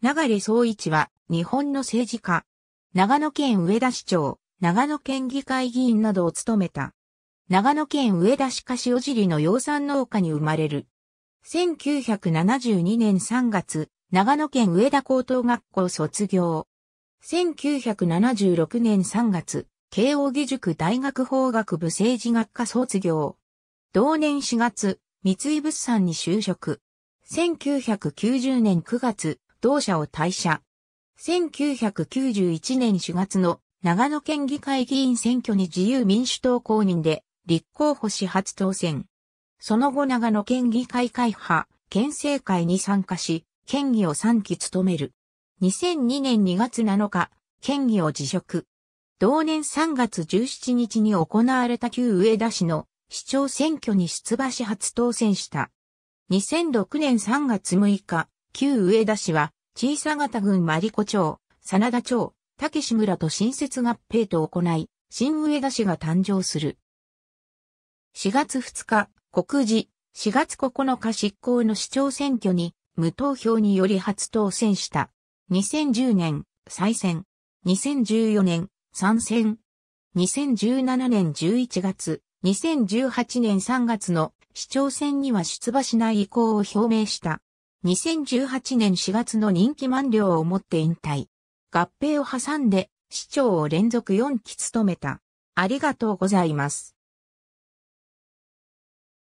流総一は、日本の政治家。長野県上田市長、長野県議会議員などを務めた。長野県上田市下塩尻の養蚕農家に生まれる。1972年3月、長野県上田高等学校卒業。1976年3月、慶応義塾大学法学部政治学科卒業。同年4月、三井物産に就職。1990年9月、同社を退社。1991年4月の長野県議会議員選挙に自由民主党公認で立候補し初当選。その後長野県議会会派、県政会に参加し、県議を3期務める。2002年2月7日、県議を辞職。同年3月17日に行われた旧上田市の市長選挙に出馬し初当選した。2006年3月6日、旧上田市は、小佐方郡リ子町、真田町、竹志村と新設合併と行い、新上田市が誕生する。4月2日、告示、4月9日執行の市長選挙に、無投票により初当選した。2010年、再選。2014年、参戦。2017年11月、2018年3月の市長選には出馬しない意向を表明した。2018年4月の任期満了をもって引退。合併を挟んで市長を連続4期務めた。ありがとうございます。